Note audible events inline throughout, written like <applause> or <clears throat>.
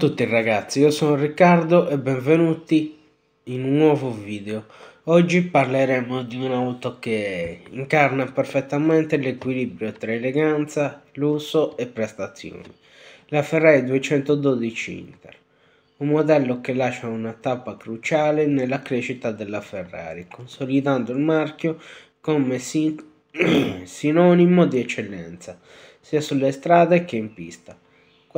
Ciao a tutti ragazzi, io sono Riccardo e benvenuti in un nuovo video. Oggi parleremo di un'auto che incarna perfettamente l'equilibrio tra eleganza, lusso e prestazioni. La Ferrari 212 Inter, un modello che lascia una tappa cruciale nella crescita della Ferrari, consolidando il marchio come sin <clears throat> sinonimo di eccellenza, sia sulle strade che in pista.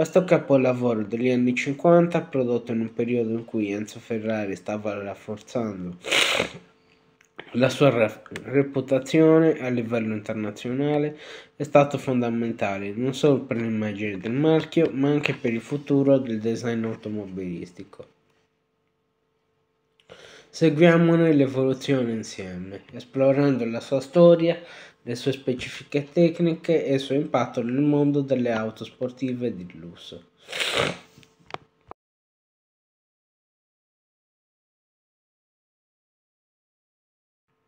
Questo capolavoro degli anni 50, prodotto in un periodo in cui Enzo Ferrari stava rafforzando la sua reputazione a livello internazionale, è stato fondamentale non solo per l'immagine del marchio, ma anche per il futuro del design automobilistico. Seguiamone l'evoluzione insieme, esplorando la sua storia le sue specifiche tecniche e il suo impatto nel mondo delle auto sportive di lusso.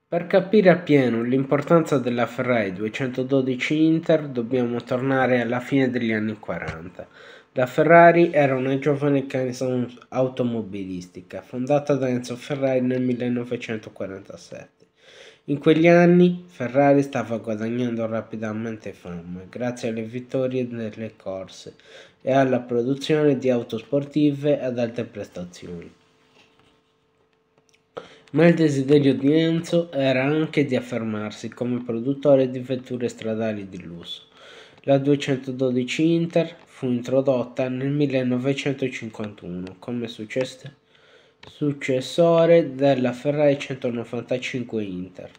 Per capire appieno l'importanza della Ferrari 212 Inter dobbiamo tornare alla fine degli anni 40. La Ferrari era una giovane casa automobilistica fondata da Enzo Ferrari nel 1947. In quegli anni Ferrari stava guadagnando rapidamente fama grazie alle vittorie nelle corse e alla produzione di auto sportive ad alte prestazioni. Ma il desiderio di Enzo era anche di affermarsi come produttore di vetture stradali di lusso. La 212 Inter fu introdotta nel 1951 come successore successore della Ferrari 195 Inter.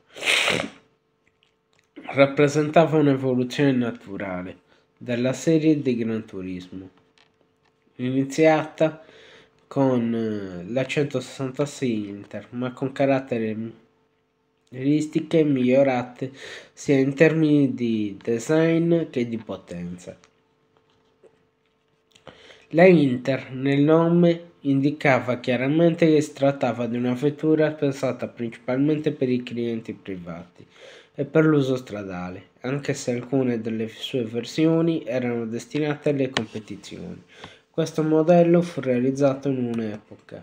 Rappresentava un'evoluzione naturale della serie di Gran Turismo, iniziata con eh, la 166 Inter, ma con caratteristiche migliorate sia in termini di design che di potenza. La Inter nel nome indicava chiaramente che si trattava di una vettura pensata principalmente per i clienti privati e per l'uso stradale, anche se alcune delle sue versioni erano destinate alle competizioni. Questo modello fu realizzato in un'epoca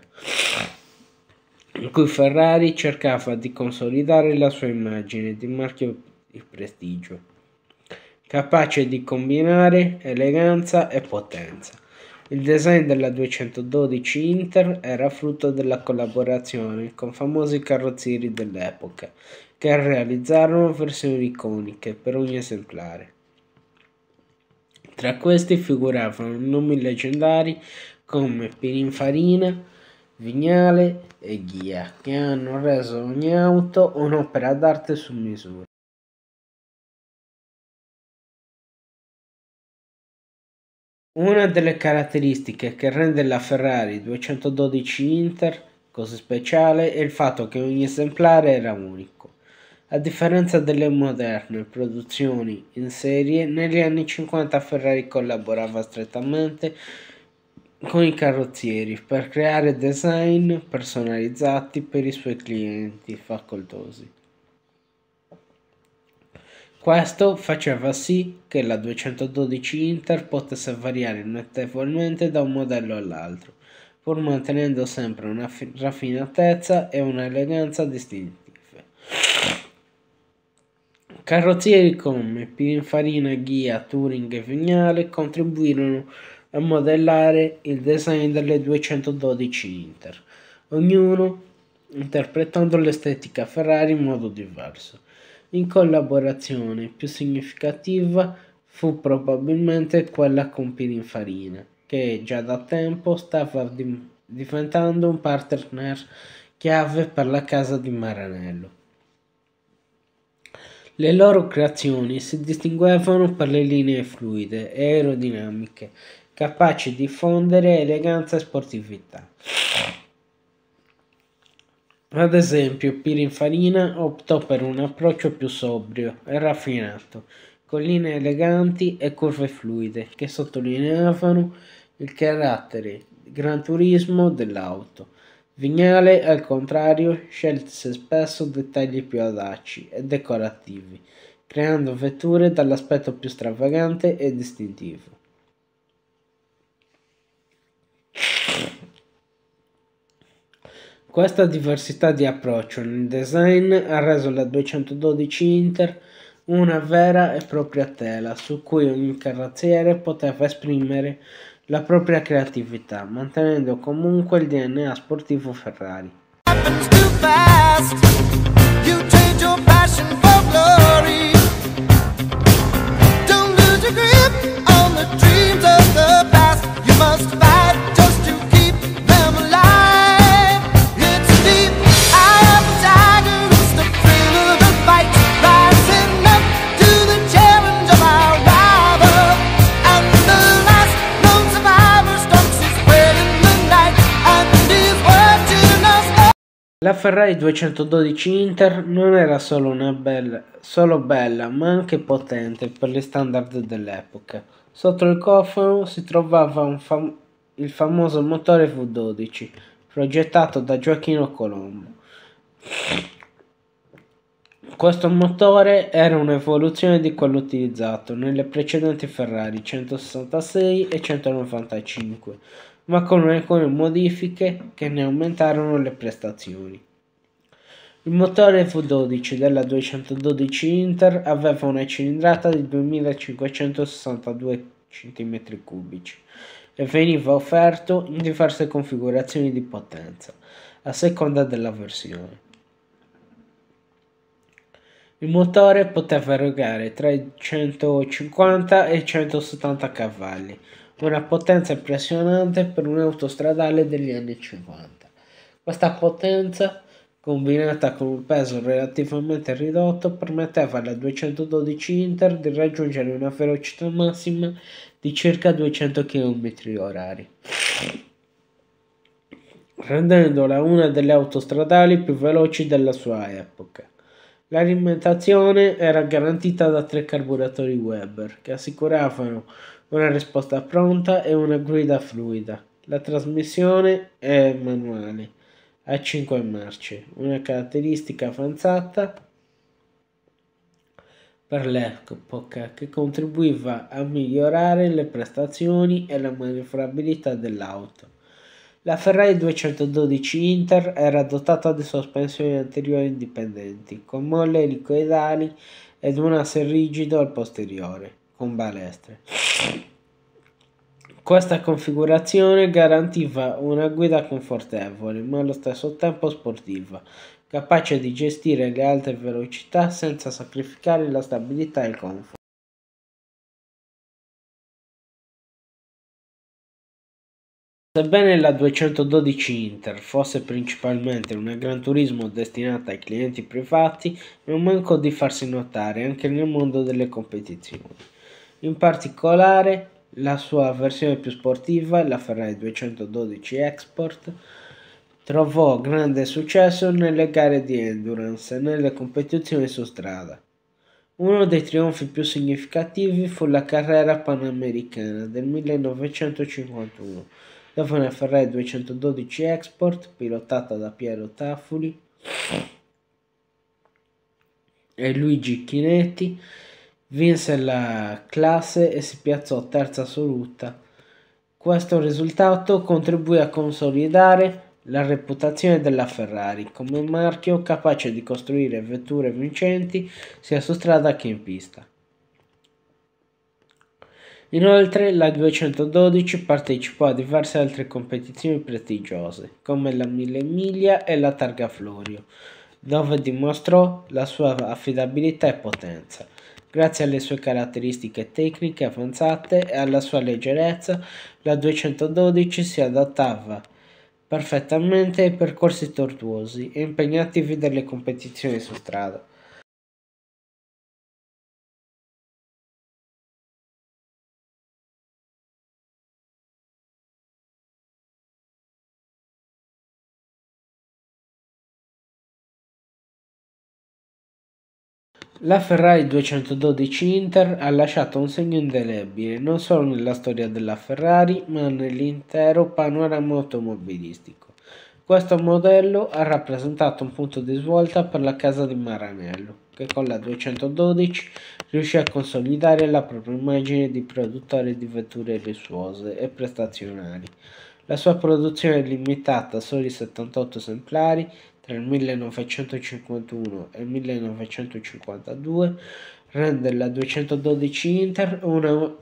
in cui Ferrari cercava di consolidare la sua immagine di marchio di prestigio, capace di combinare eleganza e potenza. Il design della 212 Inter era frutto della collaborazione con famosi carrozzieri dell'epoca, che realizzarono versioni iconiche per ogni esemplare. Tra questi figuravano nomi leggendari come Pininfarina, Vignale e Ghia, che hanno reso ogni auto un'opera d'arte su misura. Una delle caratteristiche che rende la Ferrari 212 Inter così speciale è il fatto che ogni esemplare era unico. A differenza delle moderne produzioni in serie, negli anni 50 Ferrari collaborava strettamente con i carrozzieri per creare design personalizzati per i suoi clienti facoltosi. Questo faceva sì che la 212 Inter potesse variare notevolmente da un modello all'altro, pur mantenendo sempre una raffinatezza e un'eleganza distintive. Carrozzieri come Pininfarina, Ghia, Turing e Vignale contribuirono a modellare il design delle 212 Inter, ognuno interpretando l'estetica Ferrari in modo diverso. In collaborazione più significativa fu probabilmente quella con Pininfarina, che già da tempo stava di diventando un partner chiave per la casa di Maranello. Le loro creazioni si distinguevano per le linee fluide e aerodinamiche, capaci di fondere eleganza e sportività. Ad esempio, Pirinfarina optò per un approccio più sobrio e raffinato, con linee eleganti e curve fluide che sottolineavano il carattere gran turismo dell'auto. Vignale, al contrario, scelse spesso dettagli più audaci e decorativi, creando vetture dall'aspetto più stravagante e distintivo. Questa diversità di approccio nel design ha reso la 212 Inter una vera e propria tela su cui ogni carrozziere poteva esprimere la propria creatività, mantenendo comunque il DNA sportivo Ferrari. You change your passion for glory. Ferrari 212 Inter non era solo, una bella, solo bella, ma anche potente per gli standard dell'epoca. Sotto il cofano si trovava fam il famoso motore V12, progettato da Gioacchino Colombo. Questo motore era un'evoluzione di quello utilizzato nelle precedenti Ferrari 166 e 195, ma con alcune modifiche che ne aumentarono le prestazioni. Il motore V12 della 212 Inter aveva una cilindrata di 2562 cm3 e veniva offerto in diverse configurazioni di potenza, a seconda della versione. Il motore poteva erogare tra i 150 e i 170 cavalli, una potenza impressionante per un'auto stradale degli anni 50. Questa potenza combinata con un peso relativamente ridotto, permetteva alla 212 Inter di raggiungere una velocità massima di circa 200 km/h, rendendola una delle autostradali più veloci della sua epoca. L'alimentazione era garantita da tre carburatori Weber che assicuravano una risposta pronta e una guida fluida. La trasmissione è manuale a 5 marce, una caratteristica avanzata per l'epoca che contribuiva a migliorare le prestazioni e la manovrabilità dell'auto. La Ferrari 212 Inter era dotata di sospensioni anteriori indipendenti, con molle elicoidali ed un asse rigido al posteriore, con balestre. Questa configurazione garantiva una guida confortevole, ma allo stesso tempo sportiva, capace di gestire le alte velocità senza sacrificare la stabilità e il comfort. Sebbene la 212 Inter fosse principalmente una Gran Turismo destinata ai clienti privati, non mancò di farsi notare anche nel mondo delle competizioni. In particolare, la sua versione più sportiva, la Ferrari 212 Export, trovò grande successo nelle gare di endurance e nelle competizioni su strada. Uno dei trionfi più significativi fu la carriera panamericana del 1951, dove una Ferrari 212 Export, pilotata da Piero Tafuli e Luigi Chinetti, Vinse la classe e si piazzò terza assoluta. Questo risultato contribuì a consolidare la reputazione della Ferrari come un marchio capace di costruire vetture vincenti sia su strada che in pista. Inoltre la 212 partecipò a diverse altre competizioni prestigiose come la 1000 miglia e la Targa Florio, dove dimostrò la sua affidabilità e potenza. Grazie alle sue caratteristiche tecniche avanzate e alla sua leggerezza, la 212 si adattava perfettamente ai percorsi tortuosi e impegnativi delle competizioni su strada. La Ferrari 212 Inter ha lasciato un segno indelebile non solo nella storia della Ferrari ma nell'intero panorama automobilistico. Questo modello ha rappresentato un punto di svolta per la casa di Maranello, che con la 212 riuscì a consolidare la propria immagine di produttore di vetture lussuose e prestazionali. La sua produzione è limitata a soli 78 esemplari tra il 1951 e il 1952 rende la 212 Inter una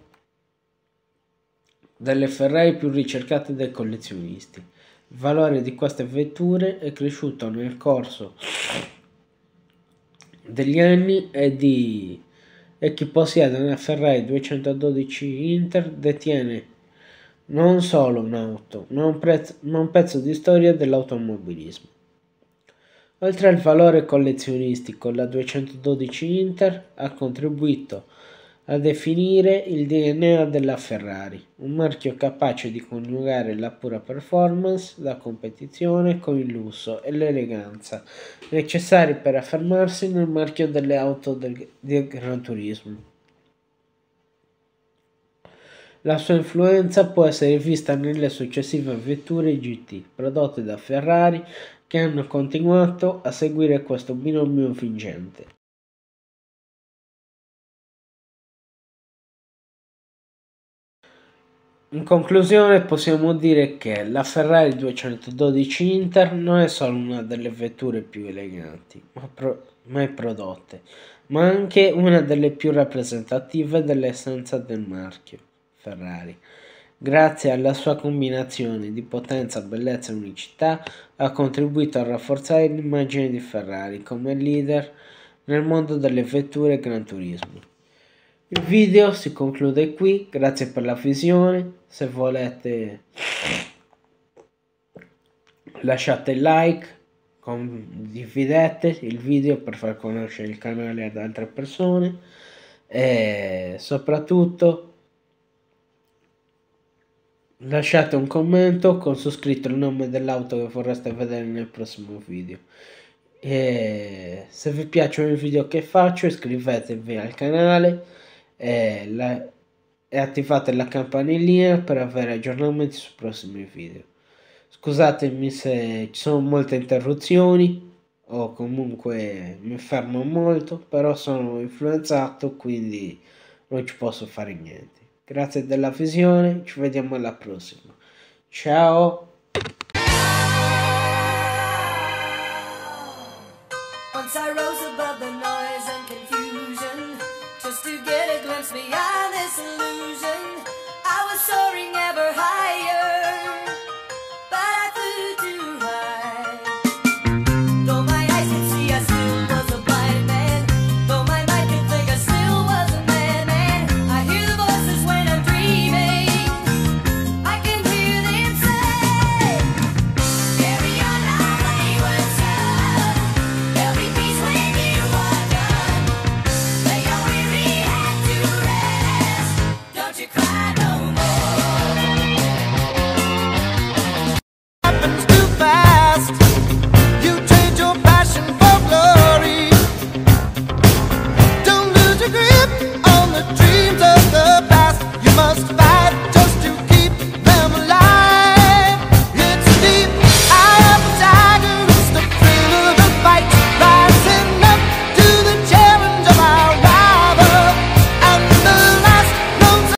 delle Ferrari più ricercate dai collezionisti. Il valore di queste vetture è cresciuto nel corso degli anni e, di, e chi possiede una Ferrari 212 Inter detiene non solo un'auto, ma un, prezzo, ma un pezzo di storia dell'automobilismo. Oltre al valore collezionistico, la 212 Inter ha contribuito a definire il DNA della Ferrari, un marchio capace di coniugare la pura performance, la competizione con il lusso e l'eleganza necessari per affermarsi nel marchio delle auto del, del Gran Turismo. La sua influenza può essere vista nelle successive vetture GT prodotte da Ferrari che hanno continuato a seguire questo binomio vincente. In conclusione possiamo dire che la Ferrari 212 Inter non è solo una delle vetture più eleganti mai prodotte, ma anche una delle più rappresentative dell'essenza del marchio Ferrari grazie alla sua combinazione di potenza, bellezza e unicità, ha contribuito a rafforzare l'immagine di Ferrari come leader nel mondo delle vetture e Gran Turismo. Il video si conclude qui, grazie per la visione, se volete lasciate like, condividete il video per far conoscere il canale ad altre persone e soprattutto Lasciate un commento con su scritto il nome dell'auto che vorreste vedere nel prossimo video. E se vi piacciono i video che faccio iscrivetevi al canale e, la, e attivate la campanellina per avere aggiornamenti sui prossimi video. Scusatemi se ci sono molte interruzioni o comunque mi fermo molto, però sono influenzato quindi non ci posso fare niente. Grazie della visione, ci vediamo alla prossima. Ciao!